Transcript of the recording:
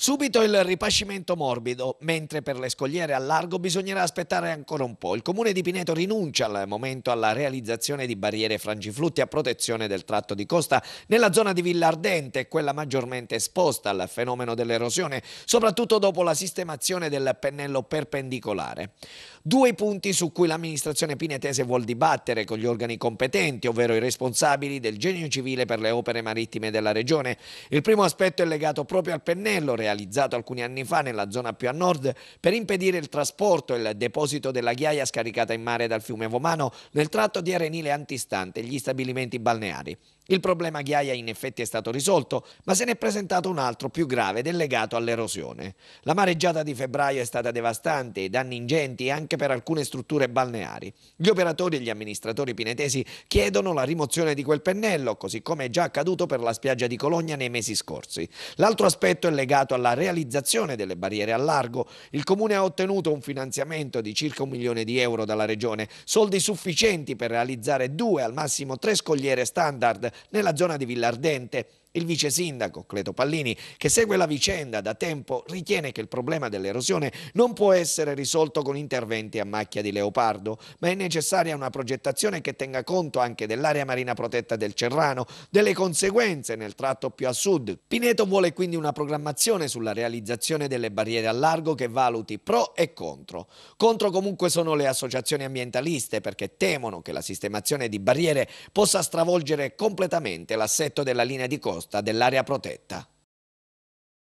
Subito il ripascimento morbido, mentre per le scogliere a largo bisognerà aspettare ancora un po'. Il comune di Pineto rinuncia al momento alla realizzazione di barriere frangiflutti a protezione del tratto di costa nella zona di Villa Ardente, quella maggiormente esposta al fenomeno dell'erosione, soprattutto dopo la sistemazione del pennello perpendicolare. Due punti su cui l'amministrazione pinetese vuol dibattere con gli organi competenti, ovvero i responsabili del genio civile per le opere marittime della regione. Il primo aspetto è legato proprio al pennello realizzato realizzato alcuni anni fa nella zona più a nord per impedire il trasporto e il deposito della ghiaia scaricata in mare dal fiume Vomano nel tratto di arenile antistante gli stabilimenti balneari. Il problema ghiaia in effetti è stato risolto, ma se ne è presentato un altro più grave ed è legato all'erosione. La mareggiata di febbraio è stata devastante, e danni ingenti anche per alcune strutture balneari. Gli operatori e gli amministratori pinetesi chiedono la rimozione di quel pennello, così come è già accaduto per la spiaggia di Cologna nei mesi scorsi. L'altro aspetto è legato alla realizzazione delle barriere a largo, il Comune ha ottenuto un finanziamento di circa un milione di euro dalla Regione, soldi sufficienti per realizzare due, al massimo tre scogliere standard nella zona di Villardente. Il vice sindaco Cleto Pallini, che segue la vicenda da tempo, ritiene che il problema dell'erosione non può essere risolto con interventi a macchia di leopardo, ma è necessaria una progettazione che tenga conto anche dell'area marina protetta del Cerrano, delle conseguenze nel tratto più a sud. Pineto vuole quindi una programmazione sulla realizzazione delle barriere a largo che valuti pro e contro. Contro comunque sono le associazioni ambientaliste perché temono che la sistemazione di barriere possa stravolgere completamente l'assetto della linea di costa costa dell'area protetta.